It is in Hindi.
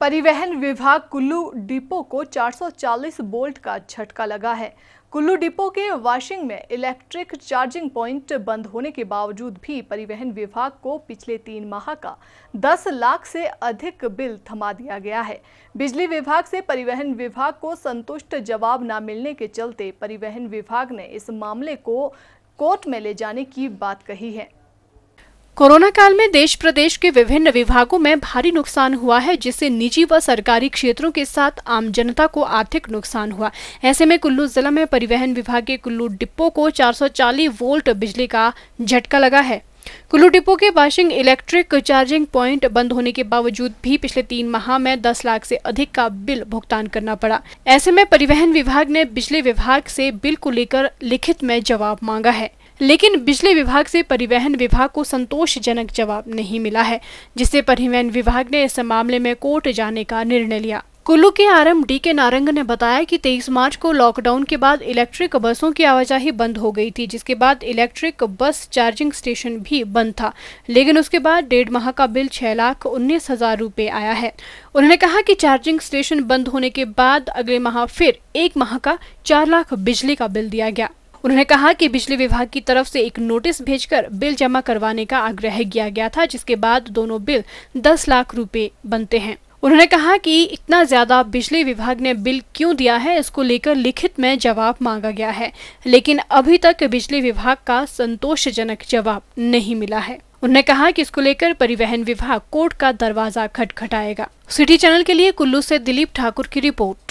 परिवहन विभाग कुल्लू डिपो को 440 बोल्ट का झटका लगा है कुल्लू डिपो के वाशिंग में इलेक्ट्रिक चार्जिंग पॉइंट बंद होने के बावजूद भी परिवहन विभाग को पिछले तीन माह का 10 लाख से अधिक बिल थमा दिया गया है बिजली विभाग से परिवहन विभाग को संतुष्ट जवाब न मिलने के चलते परिवहन विभाग ने इस मामले को कोर्ट में ले जाने की बात कही है कोरोना काल में देश प्रदेश के विभिन्न विभागों में भारी नुकसान हुआ है जिससे निजी व सरकारी क्षेत्रों के साथ आम जनता को आर्थिक नुकसान हुआ ऐसे में कुल्लू जिला में परिवहन विभाग के कुल्लू डिपो को 440 वोल्ट बिजली का झटका लगा है कुल्लू डिपो के वाशिंग इलेक्ट्रिक चार्जिंग पॉइंट बंद होने के बावजूद भी पिछले तीन माह में 10 लाख से अधिक का बिल भुगतान करना पड़ा ऐसे में परिवहन विभाग ने बिजली विभाग से बिल को लेकर लिखित में जवाब मांगा है लेकिन बिजली विभाग से परिवहन विभाग को संतोषजनक जवाब नहीं मिला है जिससे परिवहन विभाग ने इस मामले में कोर्ट जाने का निर्णय लिया कुल्लू के आरम डी के नारंग ने बताया कि 23 मार्च को लॉकडाउन के बाद इलेक्ट्रिक बसों की आवाजाही बंद हो गई थी जिसके बाद इलेक्ट्रिक बस चार्जिंग स्टेशन भी बंद था लेकिन उसके बाद डेढ़ माह का बिल छह लाख उन्नीस हजार रूपए आया है उन्होंने कहा कि चार्जिंग स्टेशन बंद होने के बाद अगले माह फिर एक माह का चार लाख बिजली का बिल दिया गया उन्होंने कहा कि बिजली विभाग की तरफ से एक नोटिस भेजकर बिल जमा करवाने का आग्रह किया गया था जिसके बाद दोनों बिल दस लाख रुपए बनते हैं उन्होंने कहा कि इतना ज्यादा बिजली विभाग ने बिल क्यों दिया है इसको लेकर लिखित में जवाब मांगा गया है लेकिन अभी तक बिजली विभाग का संतोषजनक जवाब नहीं मिला है उन्होंने कहा कि इसको लेकर परिवहन विभाग कोर्ट का दरवाजा खटखटाएगा सिटी चैनल के लिए कुल्लू से दिलीप ठाकुर की रिपोर्ट